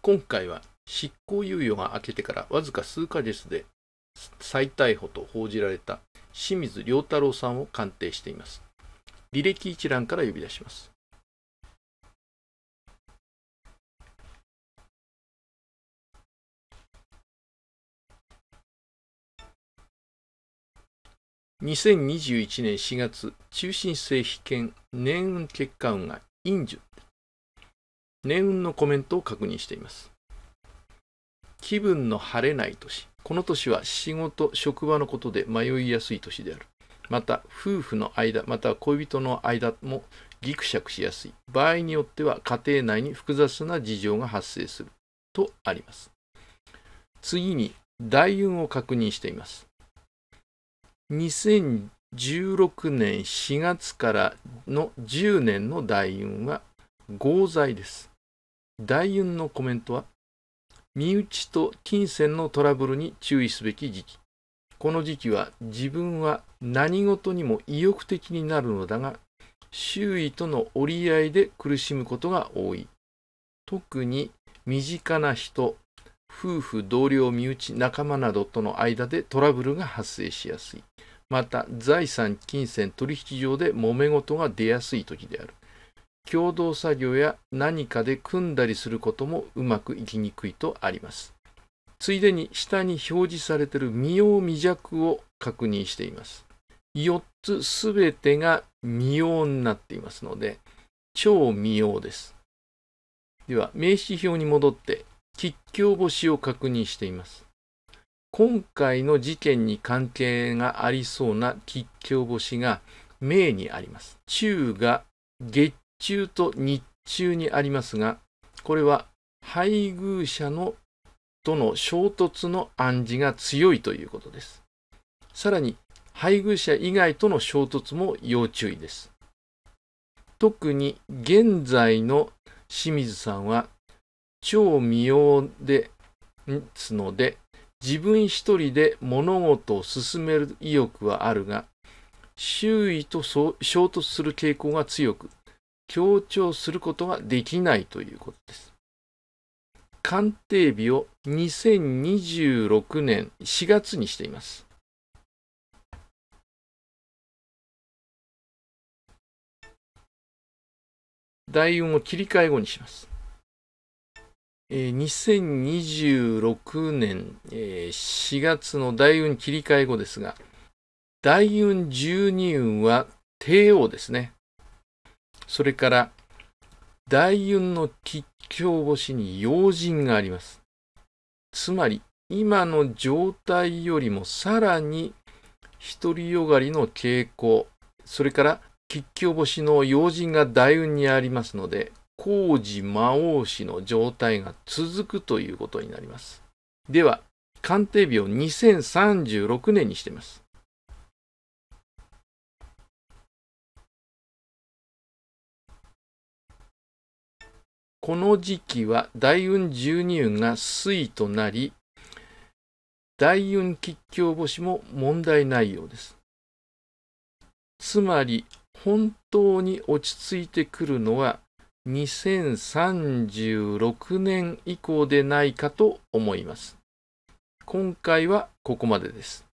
今回は執行猶予が明けてからわずか数ヶ月で再逮捕と報じられた清水良太郎さんを鑑定しています。履歴一覧から呼び出します。2021年4月、中心性被検、年運血管が陰樹、年運のコメントを確認しています。気分の晴れない年。この年は仕事、職場のことで迷いやすい年である。また、夫婦の間、また恋人の間もギクシャクしやすい。場合によっては家庭内に複雑な事情が発生する。とあります。次に、大運を確認しています。2016年4月からの10年の大運は合罪です。大運のコメントは、身内と金銭のトラブルに注意すべき時期。この時期は自分は何事にも意欲的になるのだが、周囲との折り合いで苦しむことが多い。特に身近な人、夫婦、同僚、身内、仲間などとの間でトラブルが発生しやすい。また、財産、金銭、取引上で揉め事が出やすい時である。共同作業や何かで組んだりすることもうまくいきにくいとあります。ついでに下に表示されている未用未弱を確認しています。4つすべてが未用になっていますので、超未用です。では、名詞表に戻って、吉凶星を確認しています。今回の事件に関係がありそうな吉凶星が、名にあります。中が月中と日中にありますが、これは配偶者のとの衝突の暗示が強いということです。さらに、配偶者以外との衝突も要注意です。特に現在の清水さんは超未用ですので、自分一人で物事を進める意欲はあるが、周囲と衝突する傾向が強く、強調することはできないということです。鑑定日を2026年4月にしています。大運を切り替え後にします。えー、2026年、えー、4月の大運切り替え後ですが、大運12運は帝王ですね。それから、大運の吉凶星に用心があります。つまり、今の状態よりもさらに独りよがりの傾向、それから吉凶星の要人が大運にありますので、工事魔王氏の状態が続くということになります。では、鑑定日を2036年にしています。この時期は大運十二運が水となり、大運吉凶星も問題ないようです。つまり、本当に落ち着いてくるのは2036年以降でないかと思います。今回はここまでです。